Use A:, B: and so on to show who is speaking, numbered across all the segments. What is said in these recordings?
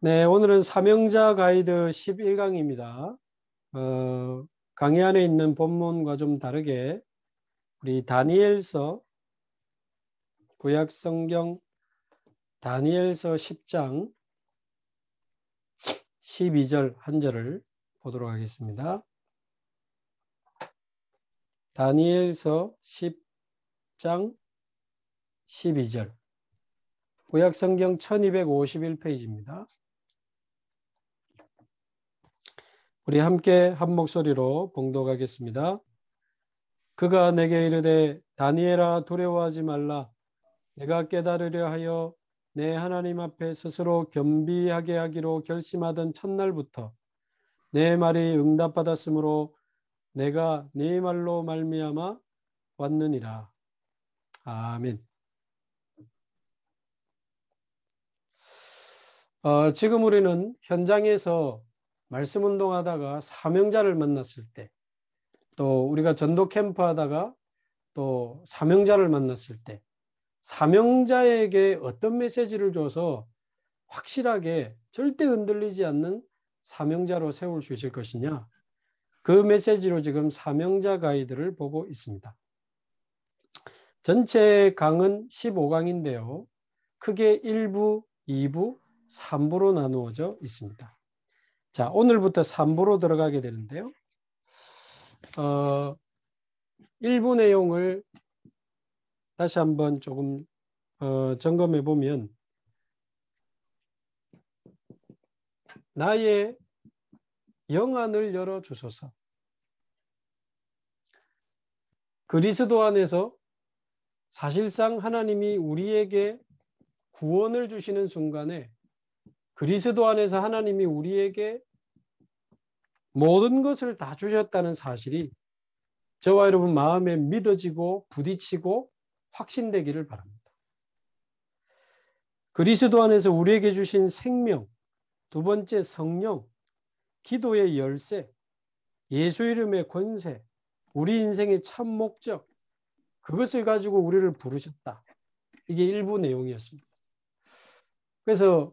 A: 네, 오늘은 사명자 가이드 11강입니다. 어, 강의 안에 있는 본문과 좀 다르게 우리 다니엘서 구약 성경 다니엘서 10장 12절 한 절을 보도록 하겠습니다. 다니엘서 10장 12절 구약 성경 1251페이지입니다. 우리 함께 한 목소리로 봉독하겠습니다. 그가 내게 이르되 다니엘아 두려워하지 말라. 내가 깨달으려 하여 내 하나님 앞에 스스로 겸비하게 하기로 결심하던 첫날부터 내 말이 응답받았으므로 내가 네 말로 말미암아 왔느니라. 아멘. 어, 지금 우리는 현장에서 말씀 운동하다가 사명자를 만났을 때, 또 우리가 전도 캠프 하다가 또 사명자를 만났을 때, 사명자에게 어떤 메시지를 줘서 확실하게 절대 흔들리지 않는 사명자로 세울 수 있을 것이냐. 그 메시지로 지금 사명자 가이드를 보고 있습니다. 전체 강은 15강인데요. 크게 1부, 2부, 3부로 나누어져 있습니다. 자, 오늘부터 3부로 들어가게 되는데요. 어, 1부 내용을 다시 한번 조금 어, 점검해 보면 나의 영안을 열어 주소서. 그리스도 안에서 사실상 하나님이 우리에게 구원을 주시는 순간에 그리스도 안에서 하나님이 우리에게 모든 것을 다 주셨다는 사실이 저와 여러분 마음에 믿어지고 부딪히고 확신되기를 바랍니다. 그리스도 안에서 우리에게 주신 생명, 두 번째 성령, 기도의 열쇠, 예수 이름의 권세, 우리 인생의 참 목적, 그것을 가지고 우리를 부르셨다. 이게 일부 내용이었습니다. 그래서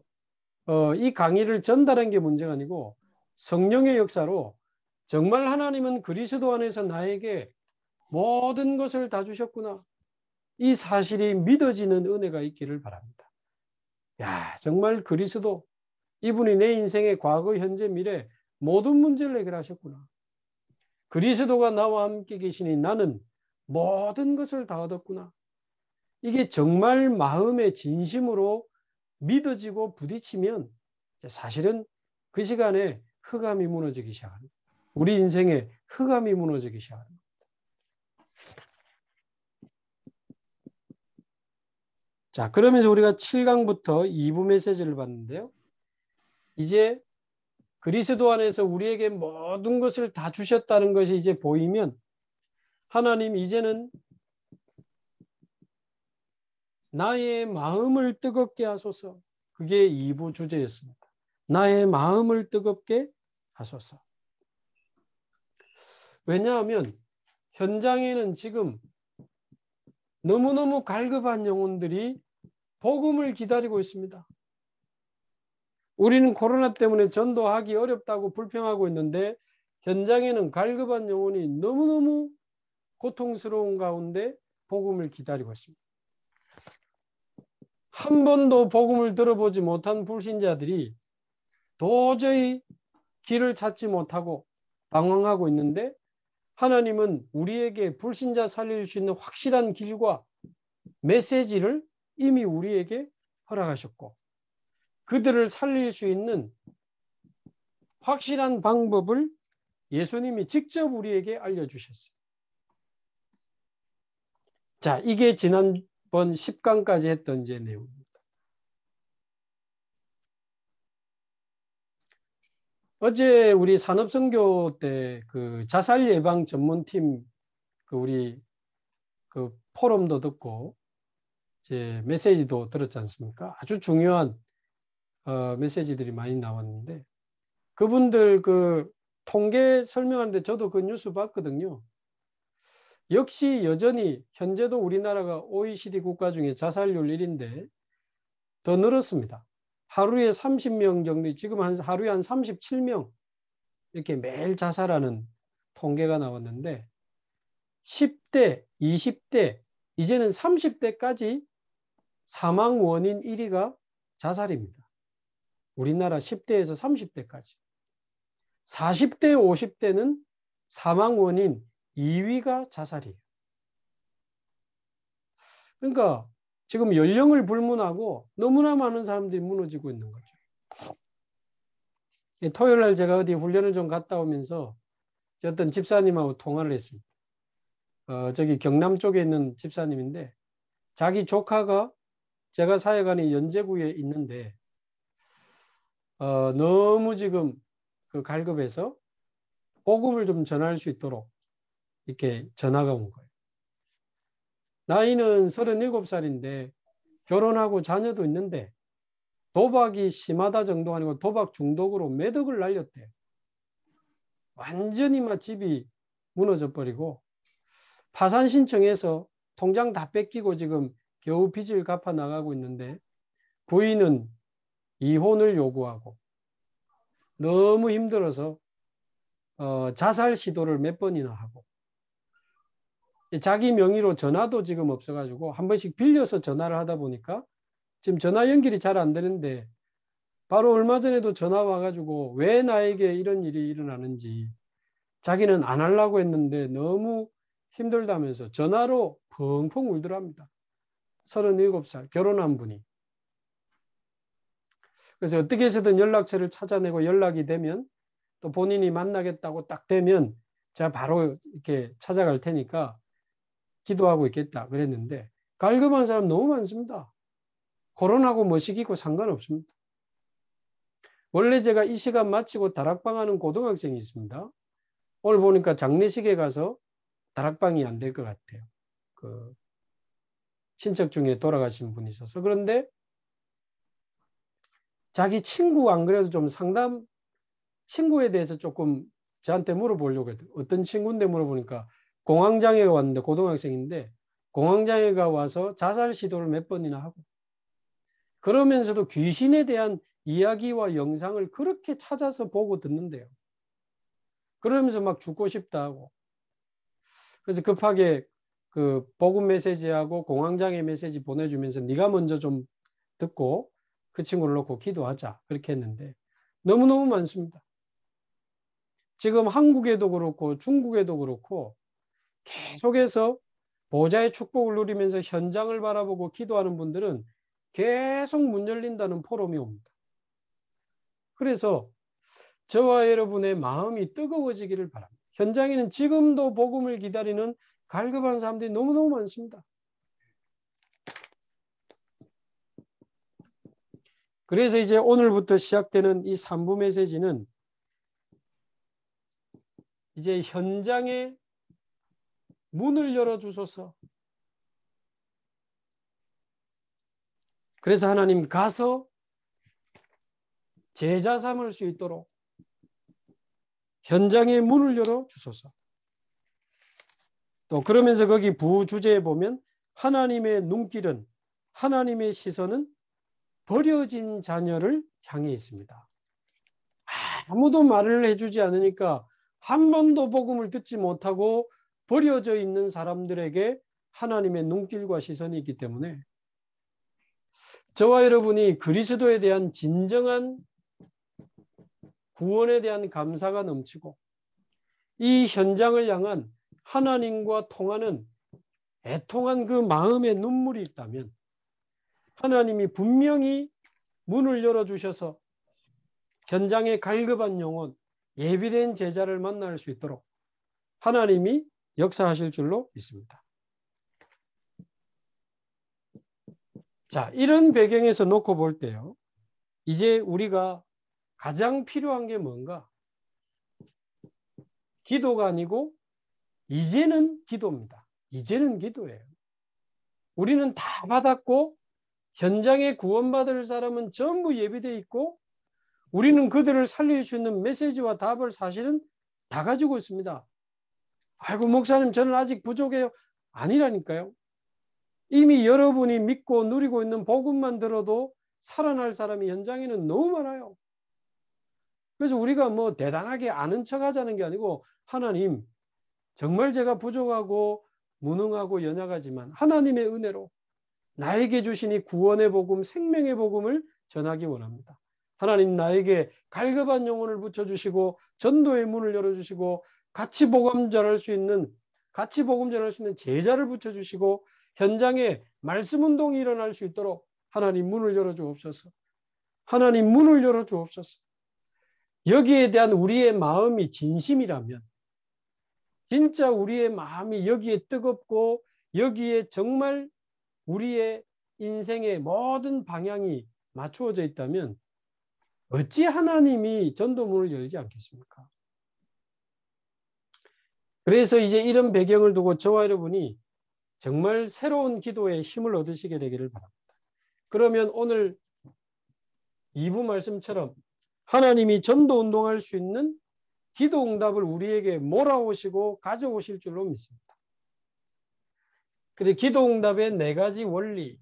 A: 어, 이 강의를 전달한 게 문제가 아니고 성령의 역사로 정말 하나님은 그리스도 안에서 나에게 모든 것을 다 주셨구나. 이 사실이 믿어지는 은혜가 있기를 바랍니다. 야, 정말 그리스도 이분이 내 인생의 과거, 현재, 미래 모든 문제를 해결하셨구나. 그리스도가 나와 함께 계시니 나는 모든 것을 다 얻었구나. 이게 정말 마음의 진심으로 믿어지고 부딪히면 사실은 그 시간에 흑암이 무너지기 시작합니다. 우리 인생에 흑암이 무너지기 시작합니다. 자, 그러면서 우리가 7강부터 2부 메시지를 봤는데요. 이제 그리스도 안에서 우리에게 모든 것을 다 주셨다는 것이 이제 보이면 하나님 이제는 나의 마음을 뜨겁게 하소서. 그게 2부 주제였습니다. 나의 마음을 뜨겁게 하소서. 왜냐하면 현장에는 지금 너무너무 갈급한 영혼들이 복음을 기다리고 있습니다. 우리는 코로나 때문에 전도하기 어렵다고 불평하고 있는데 현장에는 갈급한 영혼이 너무너무 고통스러운 가운데 복음을 기다리고 있습니다. 한 번도 복음을 들어보지 못한 불신자들이 도저히 길을 찾지 못하고 방황하고 있는데 하나님은 우리에게 불신자 살릴 수 있는 확실한 길과 메시지를 이미 우리에게 허락하셨고 그들을 살릴 수 있는 확실한 방법을 예수님이 직접 우리에게 알려주셨어요. 자, 이게 지난 본 10강까지 했던 이제 내용입니다. 어제 우리 산업선교 때 그 자살 예방 전문팀 그 우리 그 포럼도 듣고 이제 메시지도 들었지 않습니까? 아주 중요한 어, 메시지들이 많이 나왔는데 그분들 그 통계 설명하는데 저도 그 뉴스 봤거든요. 역시 여전히 현재도 우리나라가 OECD 국가 중에 자살률 1인데 더 늘었습니다. 하루에 30명 정도, 지금 한 하루에 한 37명 이렇게 매일 자살하는 통계가 나왔는데 10대, 20대, 이제는 30대까지 사망 원인 1위가 자살입니다. 우리나라 10대에서 30대까지. 40대, 50대는 사망 원인 2위가 자살이에요. 그러니까 지금 연령을 불문하고 너무나 많은 사람들이 무너지고 있는 거죠. 예, 토요일 날 제가 어디 훈련을 좀 갔다 오면서 어떤 집사님하고 통화를 했습니다. 어, 저기 경남 쪽에 있는 집사님인데 자기 조카가 제가 사역하는 연제구에 있는데 어, 너무 지금 그 갈급해서 복음을 좀 전할 수 있도록 이렇게 전화가 온 거예요. 나이는 37살인데 결혼하고 자녀도 있는데 도박이 심하다 정도 아니고 도박 중독으로 매덕을 날렸대 완전히 막 집이 무너져 버리고 파산 신청해서 통장 다 뺏기고 지금 겨우 빚을 갚아 나가고 있는데 부인은 이혼을 요구하고 너무 힘들어서 어, 자살 시도를 몇 번이나 하고 자기 명의로 전화도 지금 없어가지고 한 번씩 빌려서 전화를 하다 보니까 지금 전화 연결이 잘 안 되는데 바로 얼마 전에도 전화 와가지고 왜 나에게 이런 일이 일어나는지 자기는 안 하려고 했는데 너무 힘들다면서 전화로 펑펑 울더랍니다. 37살 결혼한 분이. 그래서 어떻게 해서든 연락처를 찾아내고 연락이 되면 또 본인이 만나겠다고 딱 되면 제가 바로 이렇게 찾아갈 테니까 기도하고 있겠다 그랬는데 갈급한 사람 너무 많습니다. 코로나고뭐시기고 상관없습니다. 원래 제가 이 시간 마치고 다락방 하는 고등학생이 있습니다. 오늘 보니까 장례식에 가서 다락방이 안 될 것 같아요. 그 친척 중에 돌아가신 분이 있어서 그런데 자기 친구 안 그래도 좀 상담 친구에 대해서 조금 저한테 물어보려고 했더니 어떤 친구인데 물어보니까 공황장애가 왔는데 고등학생인데 공황장애가 와서 자살 시도를 몇 번이나 하고 그러면서도 귀신에 대한 이야기와 영상을 그렇게 찾아서 보고 듣는데요. 그러면서 막 죽고 싶다 하고 그래서 급하게 그 복음 메시지하고 공황장애 메시지 보내주면서 네가 먼저 좀 듣고 그 친구를 놓고 기도하자 그렇게 했는데 너무너무 많습니다. 지금 한국에도 그렇고 중국에도 그렇고 계속해서 네. 보좌의 축복을 누리면서 현장을 바라보고 기도하는 분들은 계속 문 열린다는 포럼이 옵니다. 그래서 저와 여러분의 마음이 뜨거워지기를 바랍니다. 현장에는 지금도 복음을 기다리는 갈급한 사람들이 너무너무 많습니다. 그래서 이제 오늘부터 시작되는 이 3부 메시지는 이제 현장에 문을 열어주소서. 그래서 하나님 가서 제자 삼을 수 있도록 현장의 문을 열어 주소서. 또 그러면서 거기 부주제에 보면 하나님의 눈길은 하나님의 시선은 버려진 자녀를 향해 있습니다. 아무도 말을 해주지 않으니까 한 번도 복음을 듣지 못하고 버려져 있는 사람들에게 하나님의 눈길과 시선이 있기 때문에 저와 여러분이 그리스도에 대한 진정한 구원에 대한 감사가 넘치고 이 현장을 향한 하나님과 통하는 애통한 그 마음의 눈물이 있다면 하나님이 분명히 문을 열어주셔서 현장의 갈급한 영혼, 예비된 제자를 만날 수 있도록 하나님이 역사하실 줄로 믿습니다. 자, 이런 배경에서 놓고 볼 때요. 이제 우리가 가장 필요한 게 뭔가? 기도가 아니고 이제는 기도입니다. 이제는 기도예요. 우리는 다 받았고 현장에 구원받을 사람은 전부 예비돼 있고 우리는 그들을 살릴 수 있는 메시지와 답을 사실은 다 가지고 있습니다. 아이고 목사님 저는 아직 부족해요. 아니라니까요. 이미 여러분이 믿고 누리고 있는 복음만 들어도 살아날 사람이 현장에는 너무 많아요. 그래서 우리가 뭐 대단하게 아는 척 하자는 게 아니고 하나님 정말 제가 부족하고 무능하고 연약하지만 하나님의 은혜로 나에게 주신 이 구원의 복음, 생명의 복음을 전하기 원합니다. 하나님 나에게 갈급한 영혼을 붙여주시고 전도의 문을 열어주시고 같이 복음 전할 수 있는 같이 복음 전할 수 있는 제자를 붙여주시고 현장에 말씀 운동이 일어날 수 있도록 하나님 문을 열어주옵소서. 하나님 문을 열어주옵소서. 여기에 대한 우리의 마음이 진심이라면 진짜 우리의 마음이 여기에 뜨겁고 여기에 정말 우리의 인생의 모든 방향이 맞추어져 있다면 어찌 하나님이 전도문을 열지 않겠습니까? 그래서 이제 이런 배경을 두고 저와 여러분이 정말 새로운 기도에 힘을 얻으시게 되기를 바랍니다. 그러면 오늘 2부 말씀처럼 하나님이 전도 운동할 수 있는 기도 응답을 우리에게 몰아오시고 가져오실 줄로 믿습니다. 그리고 기도 응답의 네 가지 원리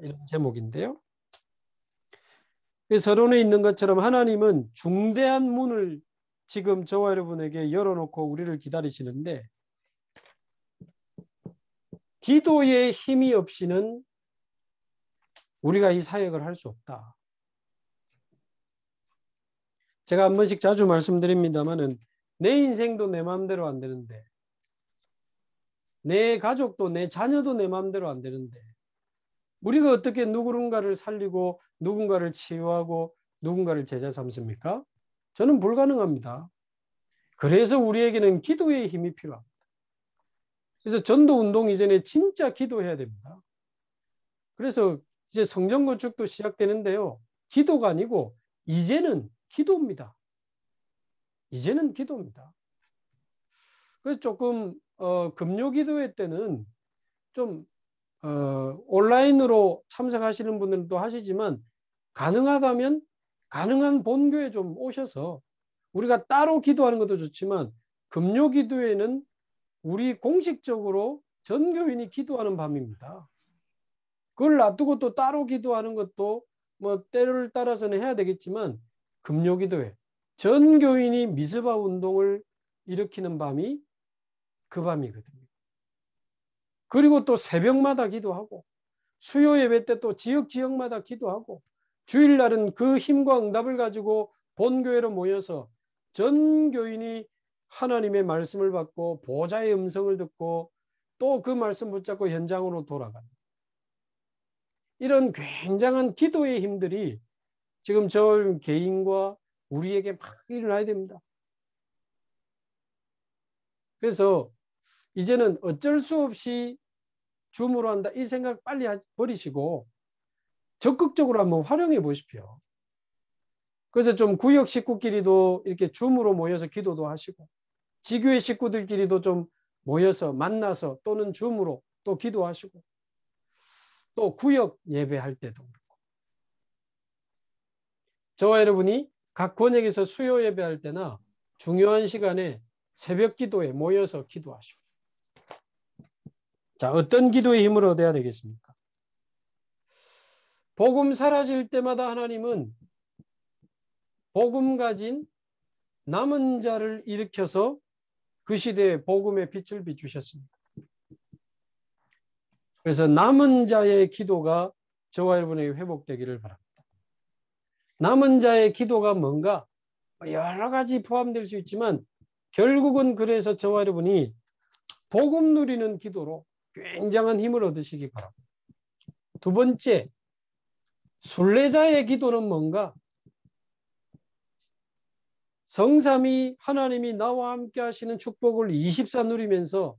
A: 이런 제목인데요. 그 서론에 있는 것처럼 하나님은 중대한 문을 지금 저와 여러분에게 열어놓고 우리를 기다리시는데 기도의 힘이 없이는 우리가 이 사역을 할 수 없다. 제가 한 번씩 자주 말씀드립니다만은 내 인생도 내 마음대로 안 되는데 내 가족도 내 자녀도 내 마음대로 안 되는데 우리가 어떻게 누군가를 살리고 누군가를 치유하고 누군가를 제자 삼습니까? 저는 불가능합니다. 그래서 우리에게는 기도의 힘이 필요합니다. 그래서 전도 운동 이전에 진짜 기도해야 됩니다. 그래서 이제 성전 건축도 시작되는데요. 기도가 아니고 이제는 기도입니다. 이제는 기도입니다. 그래서 조금 어, 금요 기도회 때는 좀 어, 온라인으로 참석하시는 분들도 하시지만 가능하다면 가능한 본교에 좀 오셔서 우리가 따로 기도하는 것도 좋지만 금요 기도회는 우리 공식적으로 전교인이 기도하는 밤입니다. 그걸 놔두고 또 따로 기도하는 것도 뭐 때를 따라서는 해야 되겠지만 금요 기도회 전교인이 미스바 운동을 일으키는 밤이 그 밤이거든요. 그리고 또 새벽마다 기도하고 수요 예배 때 또 지역 지역마다 기도하고 주일날은 그 힘과 응답을 가지고 본교회로 모여서 전 교인이 하나님의 말씀을 받고 보좌의 음성을 듣고 또 그 말씀 붙잡고 현장으로 돌아간다. 이런 굉장한 기도의 힘들이 지금 저 개인과 우리에게 막 일어나야 됩니다. 그래서 이제는 어쩔 수 없이 줌으로 한다 이 생각 빨리 버리시고 적극적으로 한번 활용해 보십시오. 그래서 좀 구역 식구끼리도 이렇게 줌으로 모여서 기도도 하시고 지교의 식구들끼리도 좀 모여서 만나서 또는 줌으로 또 기도하시고 또 구역 예배할 때도 그렇고 저와 여러분이 각 권역에서 수요 예배할 때나 중요한 시간에 새벽 기도에 모여서 기도하시고 자, 어떤 기도의 힘을 얻어야 되겠습니까? 복음 사라질 때마다 하나님은 복음 가진 남은 자를 일으켜서 그 시대에 복음의 빛을 비추셨습니다. 그래서 남은 자의 기도가 저와 여러분에게 회복되기를 바랍니다. 남은 자의 기도가 뭔가 여러 가지 포함될 수 있지만 결국은 그래서 저와 여러분이 복음 누리는 기도로 굉장한 힘을 얻으시기 바랍니다. 두 번째, 순례자의 기도는 뭔가? 성삼이 하나님이 나와 함께 하시는 축복을 24 누리면서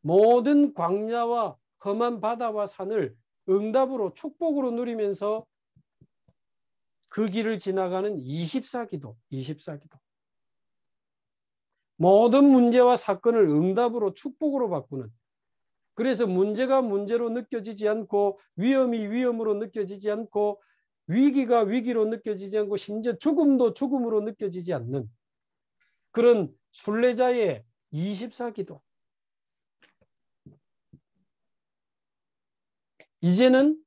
A: 모든 광야와 험한 바다와 산을 응답으로 축복으로 누리면서 그 길을 지나가는 24기도, 24기도. 모든 문제와 사건을 응답으로 축복으로 바꾸는 그래서 문제가 문제로 느껴지지 않고 위험이 위험으로 느껴지지 않고 위기가 위기로 느껴지지 않고 심지어 죽음도 죽음으로 느껴지지 않는 그런 순례자의 24기도. 이제는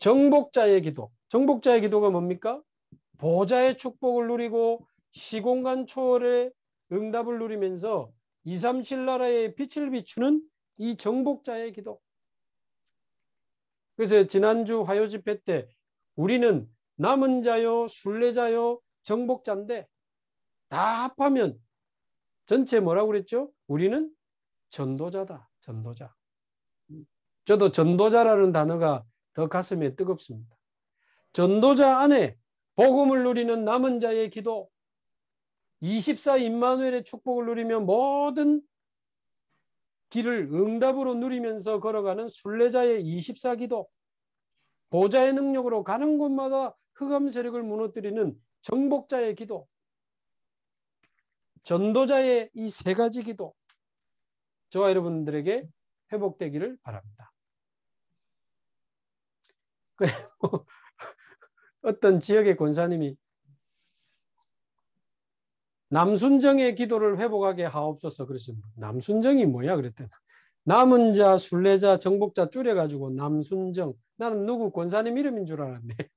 A: 정복자의 기도. 정복자의 기도가 뭡니까? 보좌의 축복을 누리고 시공간 초월의 응답을 누리면서 237나라의 빛을 비추는 이 정복자의 기도. 그래서 지난주 화요 집회 때 우리는 남은 자요 순례자요 정복자인데 다 합하면 전체 뭐라고 그랬죠? 우리는 전도자다. 전도자. 저도 전도자라는 단어가 더 가슴에 뜨겁습니다. 전도자 안에 복음을 누리는 남은 자의 기도, 24 임마누엘의 축복을 누리며 모든 길을 응답으로 누리면서 걸어가는 순례자의 24기도 보좌의 능력으로 가는 곳마다 흑암 세력을 무너뜨리는 정복자의 기도 전도자의 이 세 가지 기도 저와 여러분들에게 회복되기를 바랍니다. 그, 어떤 지역의 권사님이 남순정의 기도를 회복하게 하옵소서 그러시 남순정이 뭐야 그랬더니 남은 자 순례자 정복자 줄여가지고 남순정 나는 누구 권사님 이름인 줄 알았네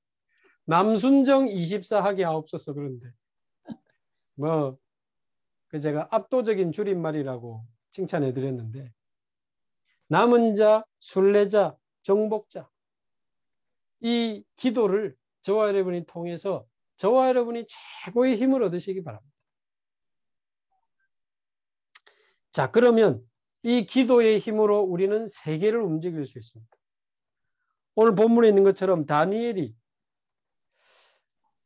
A: 남순정 24하게 하옵소서 그런데 뭐그 제가 압도적인 줄임말이라고 칭찬해 드렸는데 남은 자 순례자 정복자 이 기도를 저와 여러분이 통해서 저와 여러분이 최고의 힘을 얻으시기 바랍니다. 자, 그러면 이 기도의 힘으로 우리는 세계를 움직일 수 있습니다. 오늘 본문에 있는 것처럼 다니엘이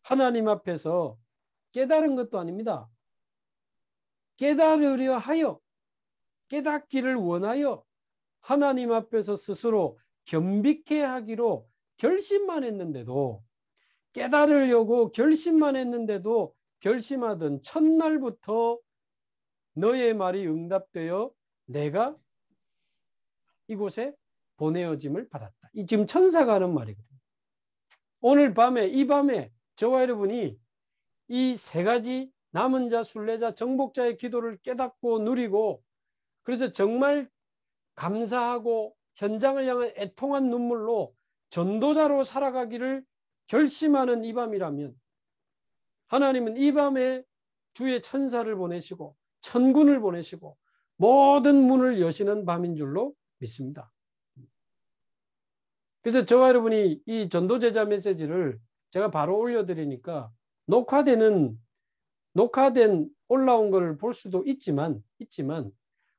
A: 하나님 앞에서 깨달은 것도 아닙니다. 깨달으려 하여 깨닫기를 원하여 하나님 앞에서 스스로 겸비케 하기로 결심만 했는데도 깨달으려고 결심만 했는데도 결심하던 첫날부터 너의 말이 응답되어 내가 이곳에 보내어짐을 받았다. 이 지금 천사가 하는 말이거든요. 오늘 밤에 이 밤에 저와 여러분이 이 세 가지 남은 자, 순례자, 정복자의 기도를 깨닫고 누리고 그래서 정말 감사하고 현장을 향한 애통한 눈물로 전도자로 살아가기를 결심하는 이 밤이라면 하나님은 이 밤에 주의 천사를 보내시고 천군을 보내시고 모든 문을 여시는 밤인 줄로 믿습니다. 그래서 저와 여러분이 이 전도제자 메시지를 제가 바로 올려드리니까 녹화되는 녹화된 올라온 걸 볼 수도 있지만 있지만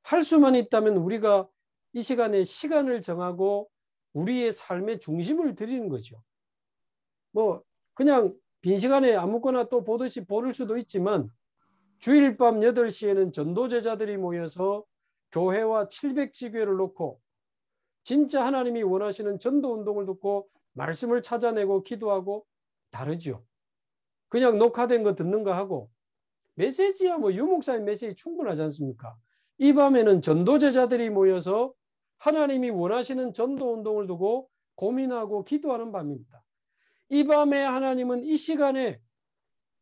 A: 할 수만 있다면 우리가 이 시간에 시간을 정하고 우리의 삶의 중심을 드리는 거죠. 뭐 그냥 빈 시간에 아무거나 또 보듯이 보를 수도 있지만 주일 밤 8시에는 전도제자들이 모여서 교회와 700지교회를 놓고 진짜 하나님이 원하시는 전도 운동을 듣고 말씀을 찾아내고 기도하고 다르죠. 그냥 녹화된 거 듣는가 하고 메시지야 뭐 유목사의 메시지 충분하지 않습니까? 이 밤에는 전도제자들이 모여서 하나님이 원하시는 전도 운동을 두고 고민하고 기도하는 밤입니다. 이 밤에 하나님은 이 시간에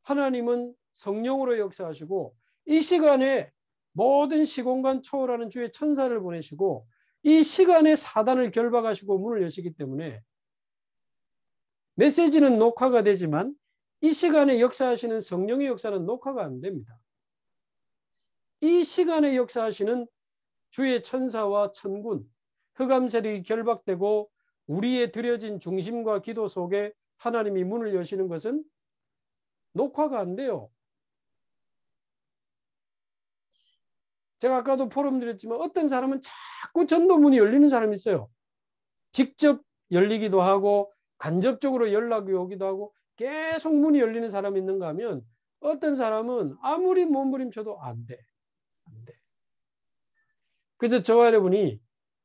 A: 하나님은 성령으로 역사하시고 이 시간에 모든 시공간 초월하는 주의 천사를 보내시고 이 시간에 사단을 결박하시고 문을 여시기 때문에 메시지는 녹화가 되지만 이 시간에 역사하시는 성령의 역사는 녹화가 안 됩니다. 이 시간에 역사하시는 주의 천사와 천군, 흑암 세력이 결박되고 우리의 들여진 중심과 기도 속에 하나님이 문을 여시는 것은 녹화가 안 돼요. 제가 아까도 포럼 드렸지만 어떤 사람은 자꾸 전도문이 열리는 사람이 있어요. 직접 열리기도 하고 간접적으로 연락이 오기도 하고 계속 문이 열리는 사람이 있는가 하면 어떤 사람은 아무리 몸부림쳐도 안 돼. 안 돼. 그래서 저와 여러분이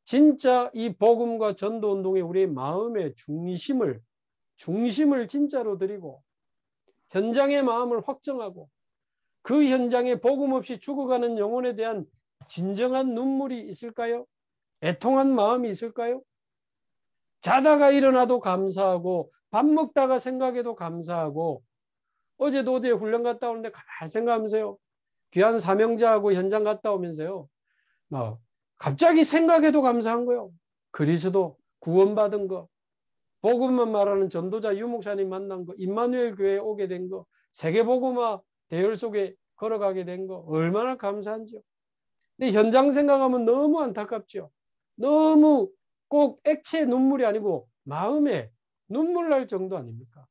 A: 진짜 이 복음과 전도 운동에 우리의 마음의 중심을 중심을 진짜로 드리고 현장의 마음을 확정하고 그 현장에 복음 없이 죽어가는 영혼에 대한 진정한 눈물이 있을까요? 애통한 마음이 있을까요? 자다가 일어나도 감사하고 밥 먹다가 생각해도 감사하고 어제도 어디에 훈련 갔다 오는데 가 생각하면서요. 귀한 사명자하고 현장 갔다 오면서요. 막 갑자기 생각해도 감사한 거요 그리스도 구원받은 거, 복음만 말하는 전도자 유목사님 만난 거, 임마누엘 교회에 오게 된 거, 세계복음화 대열 속에 걸어가게 된 거 얼마나 감사한지요. 근데 현장 생각하면 너무 안타깝죠. 너무 꼭 액체 눈물이 아니고 마음에 눈물 날 정도 아닙니까?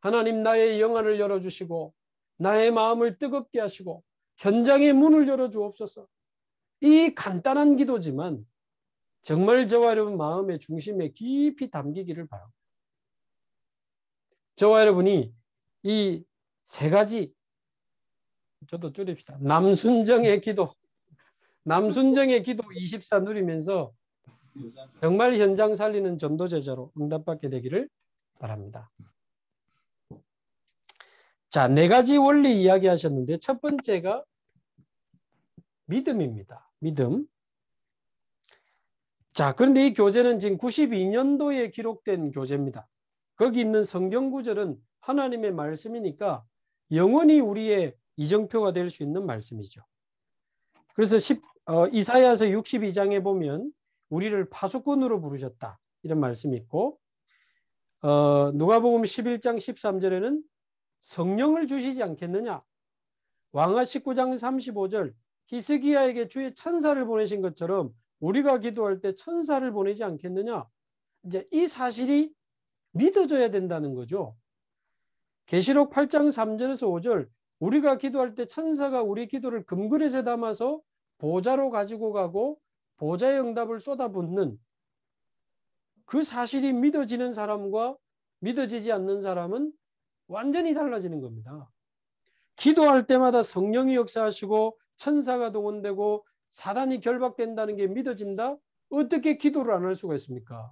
A: 하나님 나의 영안을 열어주시고 나의 마음을 뜨겁게 하시고 현장의 문을 열어주옵소서. 이 간단한 기도지만 정말 저와 여러분 마음의 중심에 깊이 담기기를 바랍니다. 저와 여러분이 이세 가지 저도 줄입시다. 남순정의 기도 남순정의 기도 24 누리면서 정말 현장 살리는 전도 제자로 응답받게 되기를 바랍니다. 자, 네 가지 원리 이야기하셨는데 첫 번째가 믿음입니다. 믿음. 자, 그런데 이 교재는 지금 92년도에 기록된 교재입니다. 거기 있는 성경 구절은 하나님의 말씀이니까 영원히 우리의 이정표가 될 수 있는 말씀이죠. 그래서 10, 어, 이사야서 62장에 보면 우리를 파수꾼으로 부르셨다 이런 말씀이 있고 어, 누가복음 11장 13절에는 성령을 주시지 않겠느냐 왕하 19장 35절 히스기야에게 주의 천사를 보내신 것처럼 우리가 기도할 때 천사를 보내지 않겠느냐 이제 이 사실이 믿어져야 된다는 거죠. 계시록 8장 3절에서 5절 우리가 기도할 때 천사가 우리 기도를 금그릇에 담아서 보좌로 가지고 가고 보좌의 응답을 쏟아붓는 그 사실이 믿어지는 사람과 믿어지지 않는 사람은 완전히 달라지는 겁니다. 기도할 때마다 성령이 역사하시고 천사가 동원되고 사단이 결박된다는 게 믿어진다? 어떻게 기도를 안 할 수가 있습니까?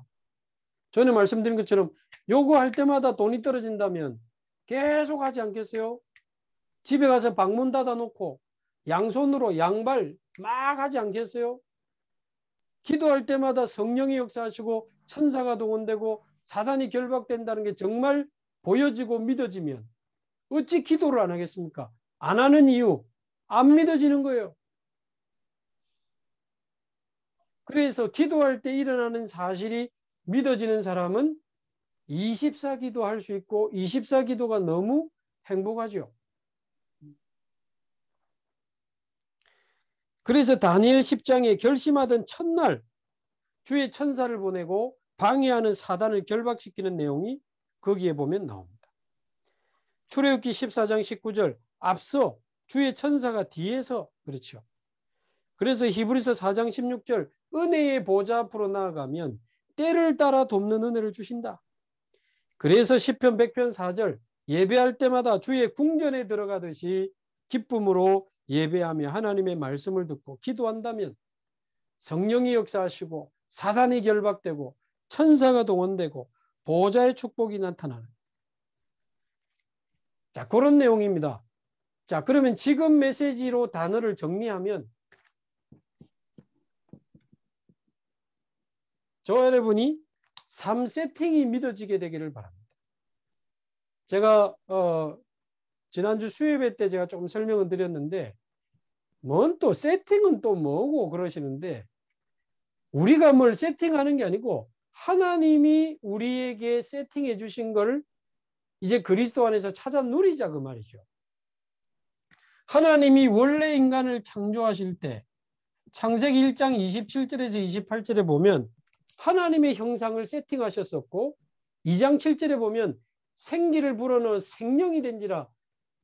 A: 전에 말씀드린 것처럼 요구할 때마다 돈이 떨어진다면 계속 하지 않겠어요? 집에 가서 방문 닫아놓고 양손으로 양발 막 하지 않겠어요? 기도할 때마다 성령이 역사하시고 천사가 동원되고 사단이 결박된다는 게 정말 보여지고 믿어지면 어찌 기도를 안 하겠습니까? 안 하는 이유 안 믿어지는 거예요. 그래서 기도할 때 일어나는 사실이 믿어지는 사람은 24기도 할 수 있고 24기도가 너무 행복하죠. 그래서 다니엘 10장에 결심하던 첫날 주의 천사를 보내고 방해하는 사단을 결박시키는 내용이 거기에 보면 나옵니다. 출애굽기 14장 19절 앞서 주의 천사가 뒤에서 그렇죠. 그래서 히브리서 4장 16절 은혜의 보좌 앞으로 나아가면 때를 따라 돕는 은혜를 주신다. 그래서 시편 100편 4절 예배할 때마다 주의 궁전에 들어가듯이 기쁨으로 예배하며 하나님의 말씀을 듣고 기도한다면 성령이 역사하시고 사단이 결박되고 천사가 동원되고 보호자의 축복이 나타나는 자 그런 내용입니다. 자 그러면 지금 메시지로 단어를 정리하면 저 여러분이 3세팅이 믿어지게 되기를 바랍니다. 제가 어, 지난주 수요일 때 제가 조금 설명을 드렸는데 뭔 또 세팅은 또 뭐고 그러시는데 우리가 뭘 세팅하는 게 아니고 하나님이 우리에게 세팅해 주신 걸 이제 그리스도 안에서 찾아 누리자 그 말이죠. 하나님이 원래 인간을 창조하실 때 창세기 1장 27절에서 28절에 보면 하나님의 형상을 세팅하셨었고 2장 7절에 보면 생기를 불어넣어 생명이 된지라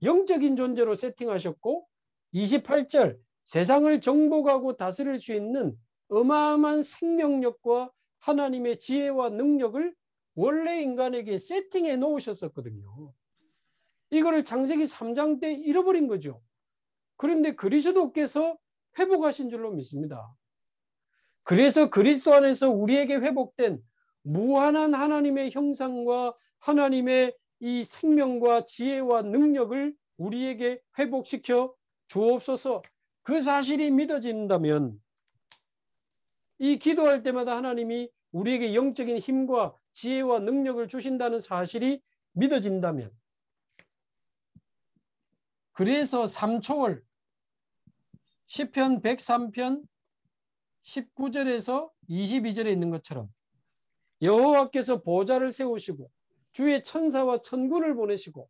A: 영적인 존재로 세팅하셨고 28절 세상을 정복하고 다스릴 수 있는 어마어마한 생명력과 하나님의 지혜와 능력을 원래 인간에게 세팅해 놓으셨었거든요. 이거를 장세기 3장 때 잃어버린 거죠. 그런데 그리스도께서 회복하신 줄로 믿습니다. 그래서 그리스도 안에서 우리에게 회복된 무한한 하나님의 형상과 하나님의 이 생명과 지혜와 능력을 우리에게 회복시켜 주옵소서 그 사실이 믿어진다면 이 기도할 때마다 하나님이 우리에게 영적인 힘과 지혜와 능력을 주신다는 사실이 믿어진다면 그래서 삼총을 시편 103편 19절에서 22절에 있는 것처럼 여호와께서 보좌를 세우시고 주의 천사와 천군을 보내시고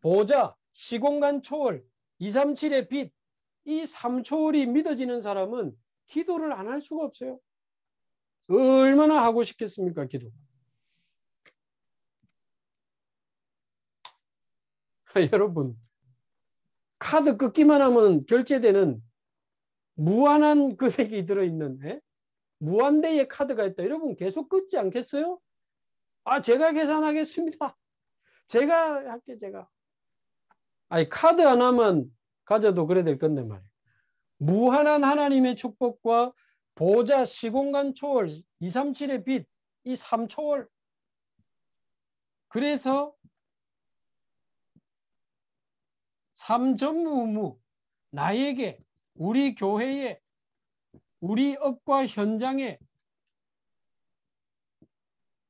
A: 보좌, 시공간 초월, 237의 빛, 이 3초월이 믿어지는 사람은 기도를 안 할 수가 없어요. 얼마나 하고 싶겠습니까, 기도. 여러분, 카드 끊기만 하면 결제되는 무한한 금액이 들어있는데 무한대의 카드가 있다. 여러분 계속 끊지 않겠어요? 아 제가 계산하겠습니다. 제가 할게 제가. 아니 카드 하나만 가져도 그래 될 건데 말이에요. 무한한 하나님의 축복과 보좌 시공간 초월 237의 빛 이 3초월 그래서 3전무무 나에게 우리 교회에 우리 업과 현장에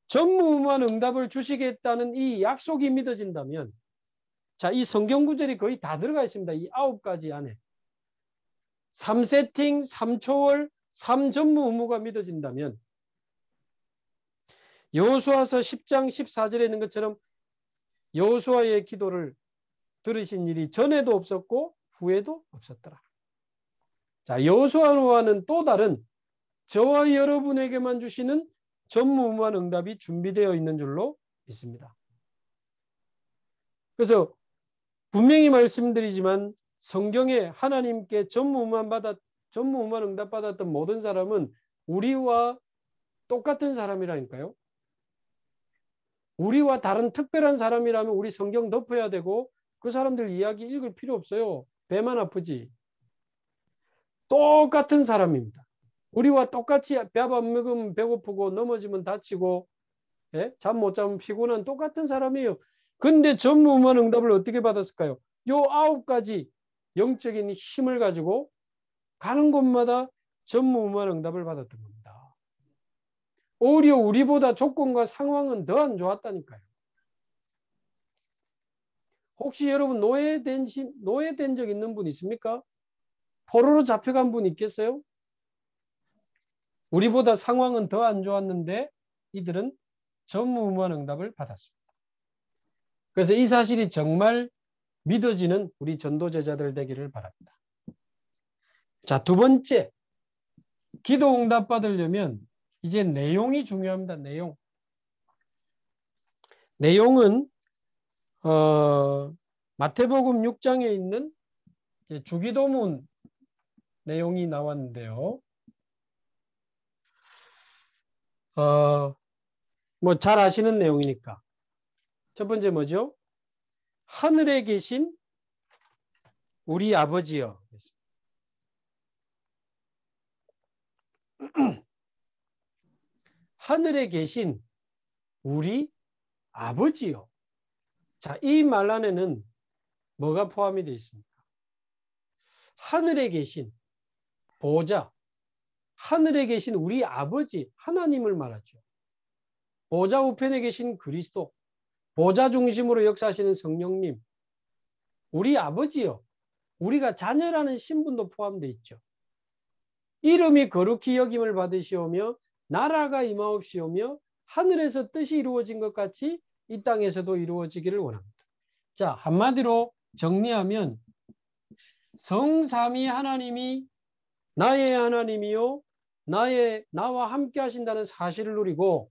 A: 전무후무한 응답을 주시겠다는 이 약속이 믿어진다면 자, 이 성경 구절이 거의 다 들어가 있습니다. 이 아홉 가지 안에. 3세팅, 3초월, 3전무후무가 믿어진다면 여호수아서 10장 14절에 있는 것처럼 여호수아의 기도를 들으신 일이 전에도 없었고 후에도 없었더라. 자, 여호수아와는 또 다른 저와 여러분에게만 주시는 전무무한 응답이 준비되어 있는 줄로 믿습니다. 그래서 분명히 말씀드리지만 성경에 하나님께 전무무한 받았 전무무한 응답 받았던 모든 사람은 우리와 똑같은 사람이라니까요. 우리와 다른 특별한 사람이라면 우리 성경 덮어야 되고 그 사람들 이야기 읽을 필요 없어요. 배만 아프지. 똑같은 사람입니다. 우리와 똑같이 밥 안 먹으면 배고프고 넘어지면 다치고 예? 잠못 자면 피곤한 똑같은 사람이에요. 근데 전무후무한 응답을 어떻게 받았을까요? 요 아홉 가지 영적인 힘을 가지고 가는 곳마다 전무후무한 응답을 받았던 겁니다. 오히려 우리보다 조건과 상황은 더 안 좋았다니까요. 혹시 여러분 노예된 노예된 적 있는 분 있습니까? 포로로 잡혀간 분 있겠어요? 우리보다 상황은 더 안 좋았는데 이들은 전무무한 응답을 받았습니다. 그래서 이 사실이 정말 믿어지는 우리 전도 제자들 되기를 바랍니다. 자, 두 번째. 기도 응답 받으려면 이제 내용이 중요합니다. 내용. 내용은 어, 마태복음 6장에 있는 주기도문 내용이 나왔는데요. 어, 뭐 잘 아시는 내용이니까. 첫 번째 뭐죠? 하늘에 계신 우리 아버지요. 하늘에 계신 우리 아버지요. 자, 이 말 안에는 뭐가 포함이 되어 있습니까? 하늘에 계신 보호자, 하늘에 계신 우리 아버지 하나님을 말하죠. 보좌 우편에 계신 그리스도, 보좌 중심으로 역사하시는 성령님, 우리 아버지요. 우리가 자녀라는 신분도 포함되어 있죠. 이름이 거룩히 여김을 받으시오며 나라가 임하옵시오며 하늘에서 뜻이 이루어진 것 같이 이 땅에서도 이루어지기를 원합니다. 자 한마디로 정리하면 성삼위 하나님이 나의 하나님이요 나의 나와 함께 하신다는 사실을 누리고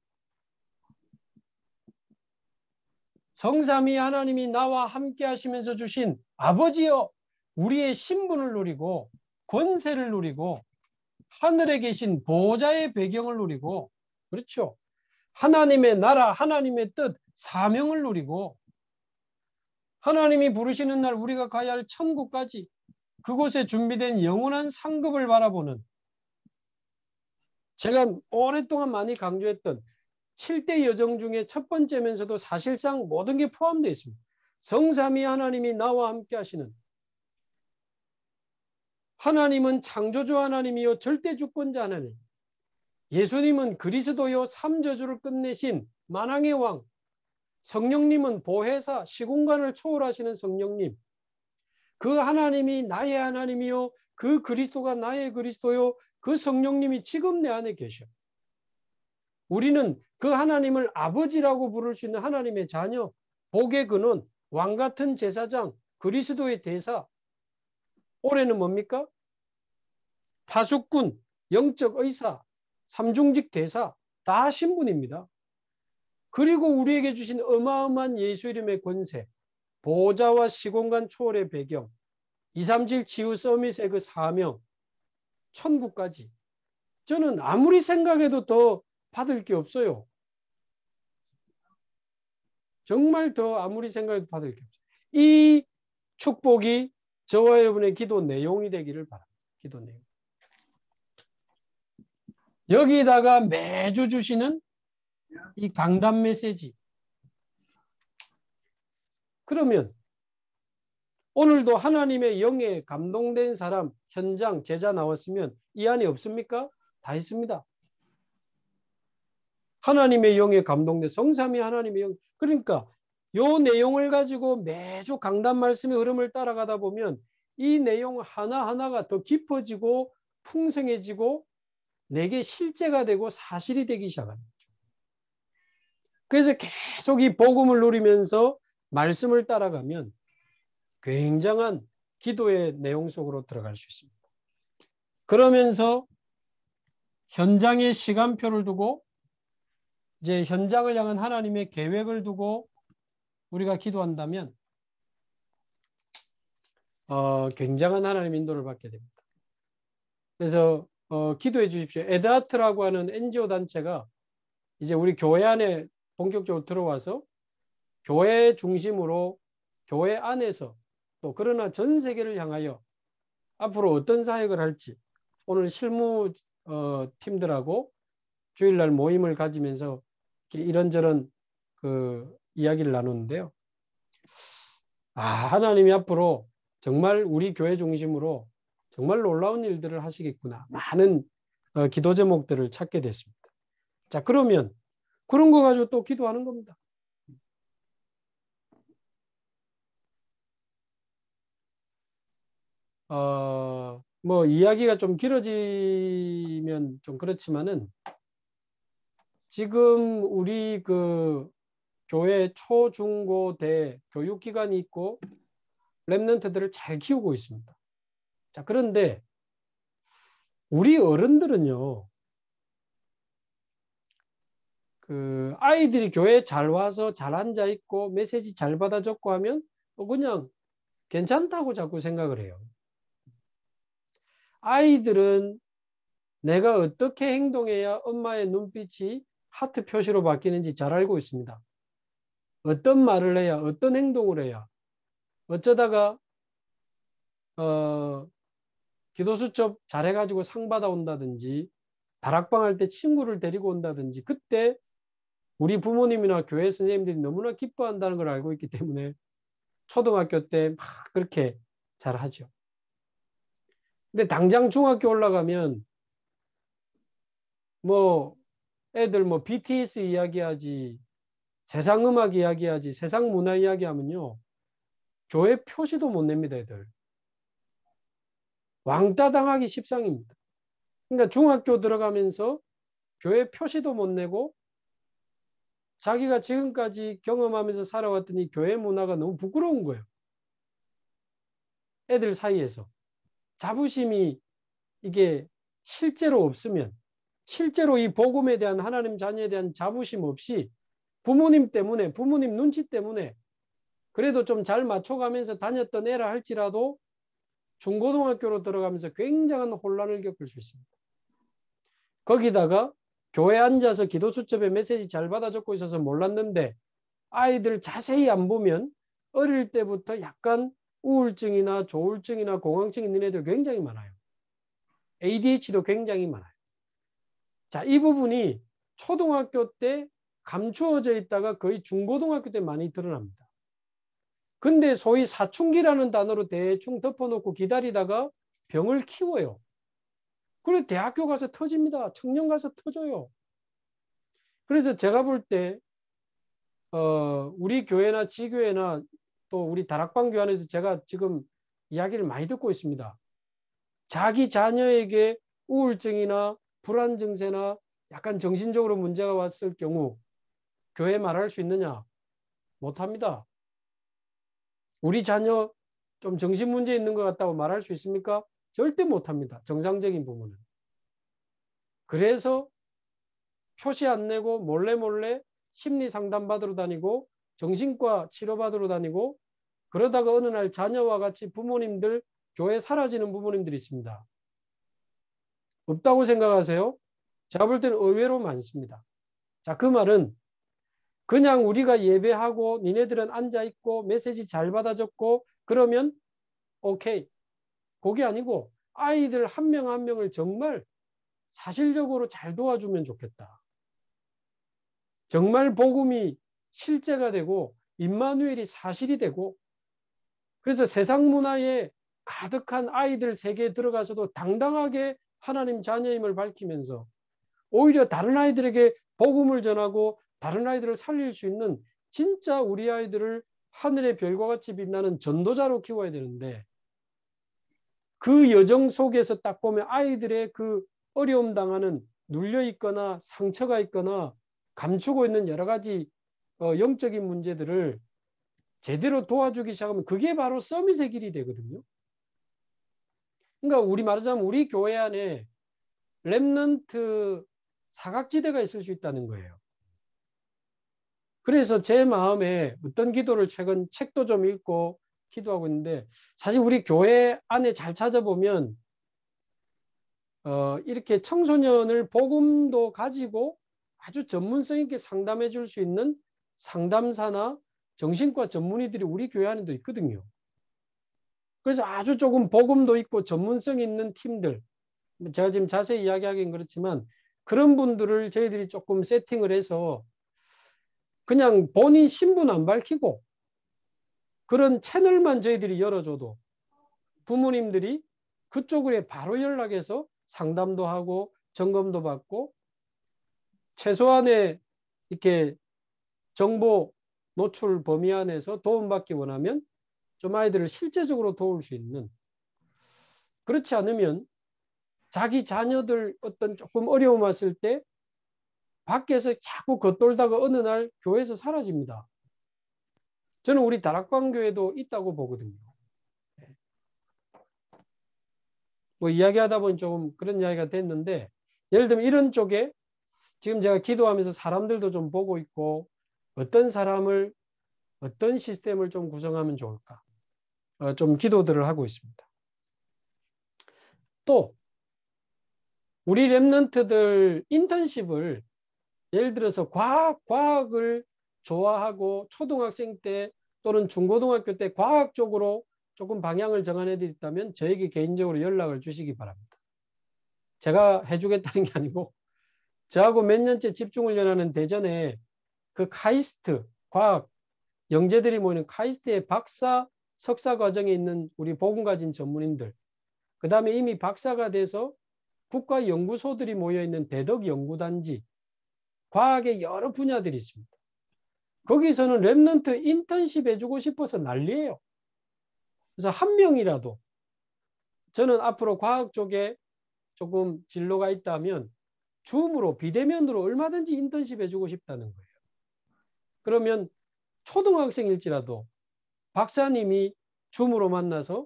A: 성삼위 하나님이 나와 함께 하시면서 주신 아버지여 우리의 신분을 누리고 권세를 누리고 하늘에 계신 보호자의 배경을 누리고 그렇죠. 하나님의 나라, 하나님의 뜻, 사명을 누리고 하나님이 부르시는 날 우리가 가야 할 천국까지 그곳에 준비된 영원한 상급을 바라보는 제가 오랫동안 많이 강조했던 7대 여정 중에 첫 번째면서도 사실상 모든 게 포함되어 있습니다. 성삼위 하나님이 나와 함께 하시는 하나님은 창조주 하나님이요 절대 주권자 하나님 예수님은 그리스도요 삼저주를 끝내신 만왕의 왕 성령님은 보혜사 시공간을 초월하시는 성령님 그 하나님이 나의 하나님이요 그 그리스도가 나의 그리스도요 그 성령님이 지금 내 안에 계셔. 우리는 그 하나님을 아버지라고 부를 수 있는 하나님의 자녀, 복의 근원, 왕 같은 제사장, 그리스도의 대사. 올해는 뭡니까? 파수꾼, 영적 의사, 삼중직 대사 다 신분입니다. 그리고 우리에게 주신 어마어마한 예수 이름의 권세, 보좌와 시공간 초월의 배경, 이삼질 지우 서밋의 그 사명, 천국까지. 저는 아무리 생각해도 더 받을 게 없어요. 정말 더 아무리 생각해도 받을 게 없어요. 이 축복이 저와 여러분의 기도 내용이 되기를 바랍니다. 기도 내용. 여기다가 매주 주시는 이 강단 메시지, 그러면 오늘도 하나님의 영에 감동된 사람, 현장, 제자 나왔으면 이 안에 없습니까? 다 있습니다. 하나님의 영에 감동된 성삼이 하나님의 영. 그러니까 요 내용을 가지고 매주 강단 말씀의 흐름을 따라가다 보면 이 내용 하나하나가 더 깊어지고 풍성해지고 내게 실제가 되고 사실이 되기 시작합니다. 그래서 계속 이 복음을 누리면서 말씀을 따라가면 굉장한 기도의 내용 속으로 들어갈 수 있습니다. 그러면서 현장의 시간표를 두고 이제 현장을 향한 하나님의 계획을 두고 우리가 기도한다면 어, 굉장한 하나님 인도를 받게 됩니다. 그래서 어, 기도해 주십시오. 에드하트라고 하는 NGO 단체가 이제 우리 교회 안에 본격적으로 들어와서 교회 중심으로 교회 안에서 또 그러나 전 세계를 향하여 앞으로 어떤 사역을 할지 오늘 실무 어, 팀들하고 주일날 모임을 가지면서 이런저런 그 이야기를 나누는데요. 아, 하나님이 앞으로 정말 우리 교회 중심으로 정말 놀라운 일들을 하시겠구나. 많은 어, 기도 제목들을 찾게 됐습니다. 자, 그러면 그런 거 가지고 또 기도하는 겁니다. 어, 뭐 이야기가 좀 길어지면 좀 그렇지만은 지금 우리 그 교회 초, 중, 고, 대 교육기관이 있고 랩런트들을 잘 키우고 있습니다. 자, 그런데 우리 어른들은요. 그 아이들이 교회에 잘 와서 잘 앉아 있고 메시지 잘 받아줬고 하면 어, 그냥 괜찮다고 자꾸 생각을 해요. 아이들은 내가 어떻게 행동해야 엄마의 눈빛이 하트 표시로 바뀌는지 잘 알고 있습니다. 어떤 말을 해야, 어떤 행동을 해야, 어쩌다가 어, 기도수첩 잘해가지고 상 받아온다든지 다락방 할 때 친구를 데리고 온다든지 그때 우리 부모님이나 교회 선생님들이 너무나 기뻐한다는 걸 알고 있기 때문에 초등학교 때 막 그렇게 잘 하죠. 근데 당장 중학교 올라가면 뭐 애들 뭐 BTS 이야기하지 세상 음악 이야기하지 세상 문화 이야기하면요 교회 표시도 못 냅니다 애들 왕따 당하기 십상입니다. 그러니까 중학교 들어가면서 교회 표시도 못 내고 자기가 지금까지 경험하면서 살아왔더니 교회 문화가 너무 부끄러운 거예요. 애들 사이에서. 자부심이 이게 실제로 없으면 실제로 이 복음에 대한 하나님 자녀에 대한 자부심 없이 부모님 때문에 부모님 눈치 때문에 그래도 좀 잘 맞춰가면서 다녔던 애라 할지라도 중고등학교로 들어가면서 굉장한 혼란을 겪을 수 있습니다. 거기다가 교회 앉아서 기도 수첩에 메시지 잘 받아 적고 있어서 몰랐는데 아이들 자세히 안 보면 어릴 때부터 약간 우울증이나 조울증이나 공황증 있는 애들 굉장히 많아요. ADHD도 굉장히 많아요. 자, 이 부분이 초등학교 때 감추어져 있다가 거의 중고등학교 때 많이 드러납니다. 근데 소위 사춘기라는 단어로 대충 덮어놓고 기다리다가 병을 키워요. 그리고 대학교 가서 터집니다. 청년 가서 터져요. 그래서 제가 볼때 어, 우리 교회나 지교회나 또 우리 다락방 교환에서 제가 지금 이야기를 많이 듣고 있습니다. 자기 자녀에게 우울증이나 불안 증세나 약간 정신적으로 문제가 왔을 경우 교회 말할 수 있느냐? 못합니다. 우리 자녀 좀 정신 문제 있는 것 같다고 말할 수 있습니까? 절대 못합니다. 정상적인 부분은. 그래서 표시 안 내고 몰래 몰래 심리 상담 받으러 다니고 정신과 치료받으러 다니고 그러다가 어느 날 자녀와 같이 부모님들 교회 사라지는 부모님들이 있습니다. 없다고 생각하세요? 제가 볼 때는 의외로 많습니다. 자, 그 말은 그냥 우리가 예배하고 니네들은 앉아 있고 메시지 잘 받아줬고 그러면 오케이. 그게 아니고 아이들 한 명한 한 명을 정말 사실적으로 잘 도와주면 좋겠다. 정말 복음이 실제가 되고 임마누엘이 사실이 되고 그래서 세상 문화에 가득한 아이들 세계에 들어가서도 당당하게 하나님 자녀임을 밝히면서 오히려 다른 아이들에게 복음을 전하고 다른 아이들을 살릴 수 있는 진짜 우리 아이들을 하늘의 별과 같이 빛나는 전도자로 키워야 되는데 그 여정 속에서 딱 보면 아이들의 그 어려움 당하는 눌려 있거나 상처가 있거나 감추고 있는 여러 가지 어, 영적인 문제들을 제대로 도와주기 시작하면 그게 바로 서밋의 길이 되거든요. 그러니까 우리 말하자면 우리 교회 안에 랩넌트 사각지대가 있을 수 있다는 거예요. 그래서 제 마음에 어떤 기도를 최근 책도 좀 읽고 기도하고 있는데 사실 우리 교회 안에 잘 찾아보면 어, 이렇게 청소년을 복음도 가지고 아주 전문성 있게 상담해 줄 수 있는 상담사나 정신과 전문의들이 우리 교회 안에도 있거든요. 그래서 아주 조금 복음도 있고 전문성 있는 팀들, 뭐 제가 지금 자세히 이야기하긴 그렇지만 그런 분들을 저희들이 조금 세팅을 해서 그냥 본인 신분 안 밝히고 그런 채널만 저희들이 열어줘도 부모님들이 그쪽으로 바로 연락해서 상담도 하고 점검도 받고 최소한의 이렇게 정보 노출 범위 안에서 도움받기 원하면 좀 아이들을 실제적으로 도울 수 있는 그렇지 않으면 자기 자녀들 어떤 조금 어려움 왔을 때 밖에서 자꾸 겉돌다가 어느 날 교회에서 사라집니다. 저는 우리 다락방 교회도 있다고 보거든요. 네. 뭐 이야기하다 보니 조금 그런 이야기가 됐는데 예를 들면 이런 쪽에 지금 제가 기도하면서 사람들도 좀 보고 있고 어떤 사람을 어떤 시스템을 좀 구성하면 좋을까 어, 좀 기도들을 하고 있습니다. 또 우리 랩런트들 인턴십을 예를 들어서 과학, 과학을 좋아하고 초등학생 때 또는 중고등학교 때 과학 쪽으로 조금 방향을 정한 애들이 있다면 저에게 개인적으로 연락을 주시기 바랍니다. 제가 해주겠다는 게 아니고 저하고 몇 년째 집중훈련하는 대전에 그 카이스트 과학 영재들이 모이는 카이스트의 박사 석사 과정에 있는 우리 복음 가진 전문인들 그 다음에 이미 박사가 돼서 국가 연구소들이 모여 있는 대덕 연구단지 과학의 여러 분야들이 있습니다. 거기서는 랩넌트 인턴십 해주고 싶어서 난리예요. 그래서 한 명이라도 저는 앞으로 과학 쪽에 조금 진로가 있다면 줌으로 비대면으로 얼마든지 인턴십 해주고 싶다는 거예요. 그러면 초등학생일지라도 박사님이 줌으로 만나서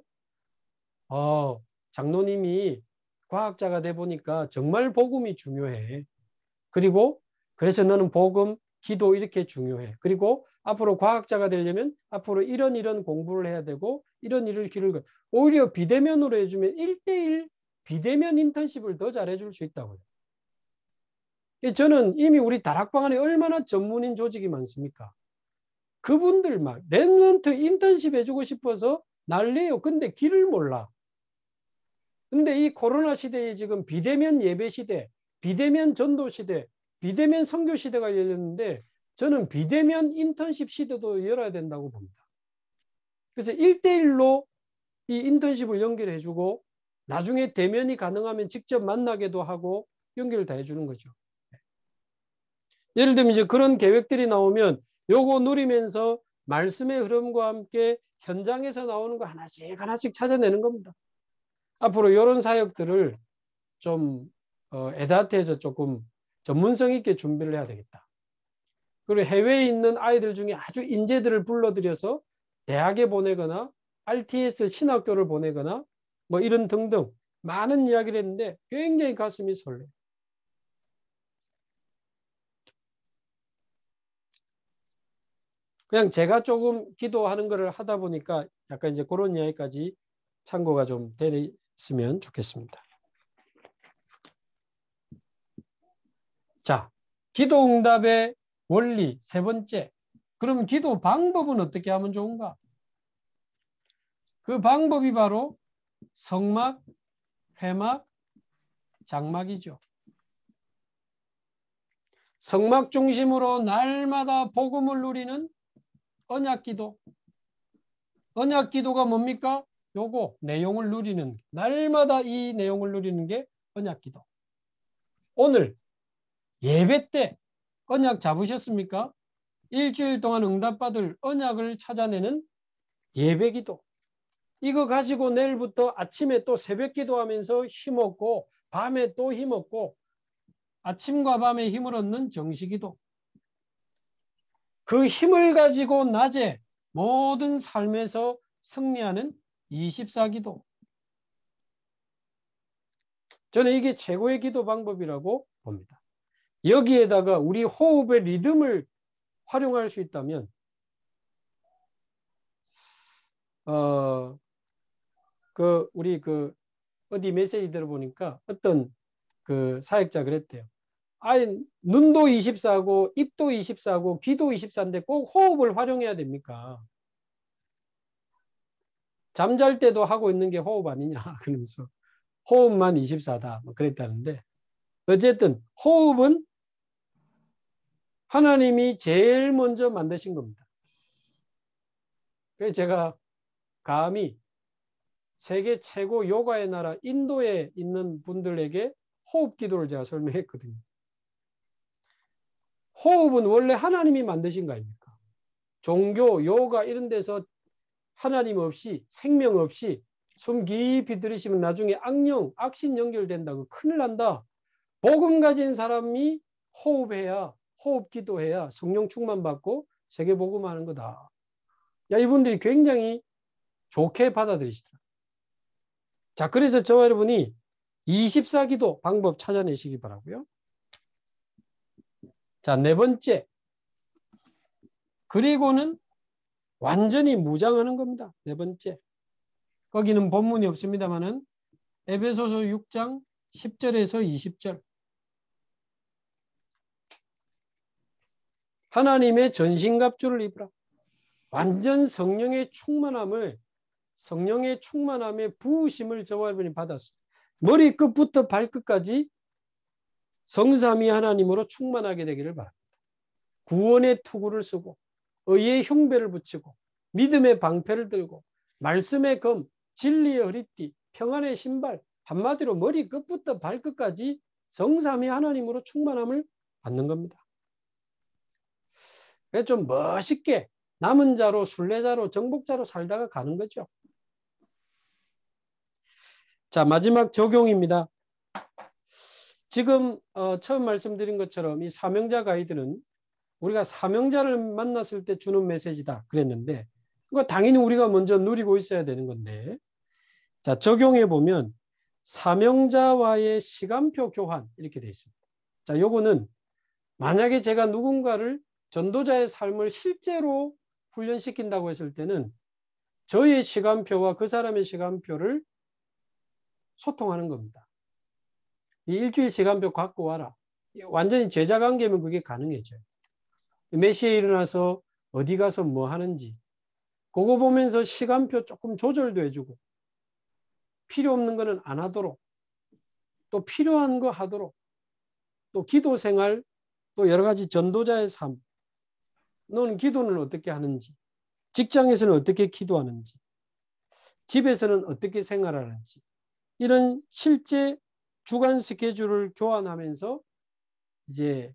A: 어, 장로님이 과학자가 돼 보니까 정말 복음이 중요해. 그리고 그래서 너는 복음, 기도 이렇게 중요해. 그리고 앞으로 과학자가 되려면 앞으로 이런 이런 공부를 해야 되고 이런 일을 길을 오히려 비대면으로 해주면 일대일 비대면 인턴십을 더 잘해줄 수 있다고요. 예, 저는 이미 우리 다락방 안에 얼마나 전문인 조직이 많습니까? 그분들 막 랜런트 인턴십 해주고 싶어서 난리예요. 근데 길을 몰라. 근데 이 코로나 시대에 지금 비대면 예배 시대, 비대면 전도 시대, 비대면 선교 시대가 열렸는데 저는 비대면 인턴십 시대도 열어야 된다고 봅니다. 그래서 일대일로이 인턴십을 연결해주고 나중에 대면이 가능하면 직접 만나게도 하고 연결을 다 해주는 거죠. 예를 들면 이제 그런 계획들이 나오면 요거 누리면서 말씀의 흐름과 함께 현장에서 나오는 거 하나씩 하나씩 찾아내는 겁니다. 앞으로 이런 사역들을 좀 어, 에다트에서 조금 전문성 있게 준비를 해야 되겠다. 그리고 해외에 있는 아이들 중에 아주 인재들을 불러들여서 대학에 보내거나 RTS 신학교를 보내거나 뭐 이런 등등 많은 이야기를 했는데 굉장히 가슴이 설레요. 그냥 제가 조금 기도하는 것을 하다 보니까 약간 이제 그런 이야기까지 참고가 좀 되었으면 좋겠습니다. 자, 기도 응답의 원리 세 번째. 그럼 기도 방법은 어떻게 하면 좋은가? 그 방법이 바로 성막, 회막, 장막이죠. 성막 중심으로 날마다 복음을 누리는 언약기도. 언약기도가 뭡니까? 요거 내용을 누리는 날마다 이 내용을 누리는 게 언약기도. 오늘 예배 때 언약 잡으셨습니까? 일주일 동안 응답받을 언약을 찾아내는 예배기도. 이거 가지고 내일부터 아침에 또 새벽 기도하면서 힘 얻고 밤에 또 힘 얻고 아침과 밤에 힘을 얻는 정식기도. 그 힘을 가지고 낮에 모든 삶에서 승리하는 24기도. 저는 이게 최고의 기도 방법이라고 봅니다. 여기에다가 우리 호흡의 리듬을 활용할 수 있다면 어, 그 우리 그 어디 메시지 들어보니까 어떤 그 사역자 그랬대요. 아예 눈도 24고 입도 24고 귀도 24인데 꼭 호흡을 활용해야 됩니까? 잠잘 때도 하고 있는 게 호흡 아니냐 그러면서 호흡만 24다 뭐 그랬다는데 어쨌든 호흡은 하나님이 제일 먼저 만드신 겁니다. 그래서 제가 감히 세계 최고 요가의 나라 인도에 있는 분들에게 호흡 기도를 제가 설명했거든요. 호흡은 원래 하나님이 만드신 거 아닙니까? 종교, 요가 이런 데서 하나님 없이 생명 없이 숨 깊이 들이시면 나중에 악령, 악신 연결된다고 큰일 난다. 복음 가진 사람이 호흡해야 호흡 기도해야 성령 충만 받고 세계 복음하는 거다. 야 이분들이 굉장히 좋게 받아들이시더라. 자 그래서 저와 여러분이 24기도 방법 찾아내시기 바라고요. 자, 네 번째. 그리고는 완전히 무장하는 겁니다. 네 번째. 거기는 본문이 없습니다만은 에베소서 6장 10절에서 20절. 하나님의 전신갑주를 입으라. 완전 성령의 충만함을 성령의 충만함의 부으심을 저와 여러분이 받았습니다. 머리끝부터 발끝까지 성삼이 하나님으로 충만하게 되기를 바랍니다. 구원의 투구를 쓰고 의의 흉배를 붙이고 믿음의 방패를 들고 말씀의 검, 진리의 허리띠, 평안의 신발, 한마디로 머리 끝부터 발끝까지 성삼이 하나님으로 충만함을 받는 겁니다. 좀 멋있게 남은 자로 순례자로 정복자로 살다가 가는 거죠. 자 마지막 적용입니다. 지금 어, 처음 말씀드린 것처럼 이 사명자 가이드는 우리가 사명자를 만났을 때 주는 메시지다 그랬는데 그거 당연히 우리가 먼저 누리고 있어야 되는 건데 자 적용해 보면 사명자와의 시간표 교환 이렇게 돼 있습니다. 자 요거는 만약에 제가 누군가를 전도자의 삶을 실제로 훈련시킨다고 했을 때는 저의 시간표와 그 사람의 시간표를 소통하는 겁니다. 이 일주일 시간표 갖고 와라. 완전히 제자 관계면 그게 가능해져요. 몇 시에 일어나서 어디 가서 뭐 하는지 그거 보면서 시간표 조금 조절도 해주고 필요 없는 거는 안 하도록 또 필요한 거 하도록 또 기도 생활 또 여러 가지 전도자의 삶 너는 기도는 어떻게 하는지 직장에서는 어떻게 기도하는지 집에서는 어떻게 생활하는지 이런 실제 주간 스케줄을 교환하면서 이제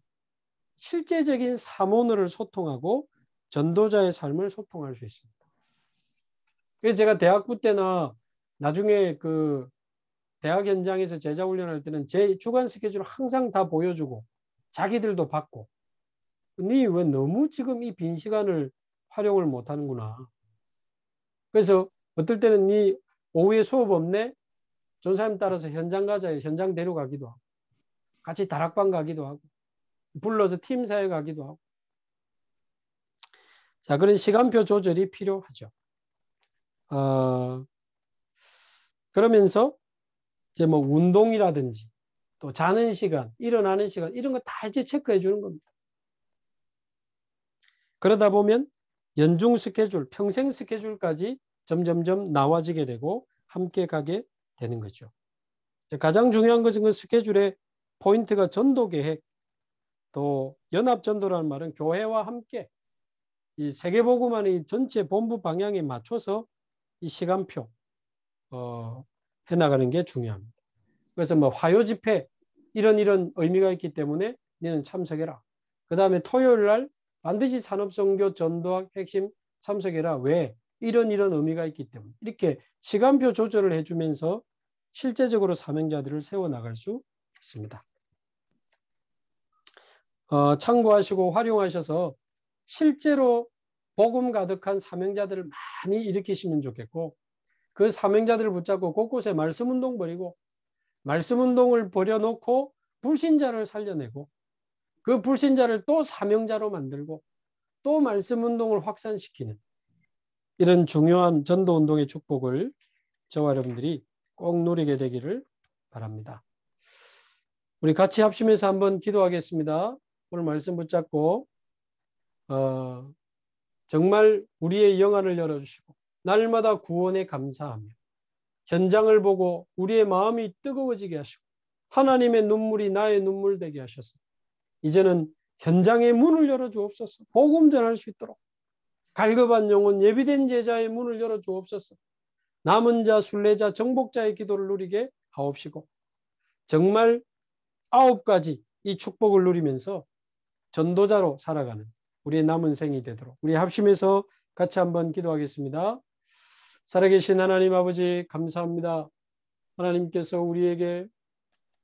A: 실제적인 사모노를 소통하고 전도자의 삶을 소통할 수 있습니다. 그래서 제가 대학부 때나 나중에 그 대학 현장에서 제자 훈련할 때는 제 주간 스케줄을 항상 다 보여주고 자기들도 받고 니왜 너무 지금 이 빈 시간을 활용을 못하는구나. 그래서 어떨 때는 니 오후에 수업 없네? 전사님 따라서 현장 가자에 현장 데려가기도 하고 같이 다락방 가기도 하고 불러서 팀 사회 가기도 하고 자 그런 시간표 조절이 필요하죠. 어, 그러면서 이제 뭐 운동이라든지 또 자는 시간, 일어나는 시간 이런 거 다 이제 체크해 주는 겁니다. 그러다 보면 연중 스케줄, 평생 스케줄까지 점점점 나와지게 되고 함께 가게 되는 거죠. 가장 중요한 것은 그 스케줄의 포인트가 전도 계획, 또 연합 전도라는 말은 교회와 함께 이 세계보고만의 전체 본부 방향에 맞춰서 이 시간표 어, 해나가는 게 중요합니다. 그래서 뭐 화요 집회 이런 이런 의미가 있기 때문에 너는 참석해라. 그 다음에 토요일 날 반드시 산업성교 전도학 핵심 참석해라. 왜? 이런 이런 의미가 있기 때문에 이렇게 시간표 조절을 해주면서 실제적으로 사명자들을 세워나갈 수 있습니다. 어, 참고하시고 활용하셔서 실제로 복음 가득한 사명자들을 많이 일으키시면 좋겠고 그 사명자들을 붙잡고 곳곳에 말씀운동 버리고 말씀운동을 버려놓고 불신자를 살려내고 그 불신자를 또 사명자로 만들고 또 말씀운동을 확산시키는 이런 중요한 전도운동의 축복을 저와 여러분들이 꼭 누리게 되기를 바랍니다. 우리 같이 합심해서 한번 기도하겠습니다. 오늘 말씀 붙잡고 어, 정말 우리의 영안을 열어주시고 날마다 구원에 감사하며 현장을 보고 우리의 마음이 뜨거워지게 하시고 하나님의 눈물이 나의 눈물 되게 하셔서 이제는 현장의 문을 열어주옵소서 복음 전할 수 있도록 갈급한 영혼 예비된 제자의 문을 열어주옵소서 남은 자, 순례자, 정복자의 기도를 누리게 하옵시고 정말 아홉 가지 이 축복을 누리면서 전도자로 살아가는 우리의 남은 생이 되도록 우리 합심해서 같이 한번 기도하겠습니다. 살아계신 하나님 아버지 감사합니다. 하나님께서 우리에게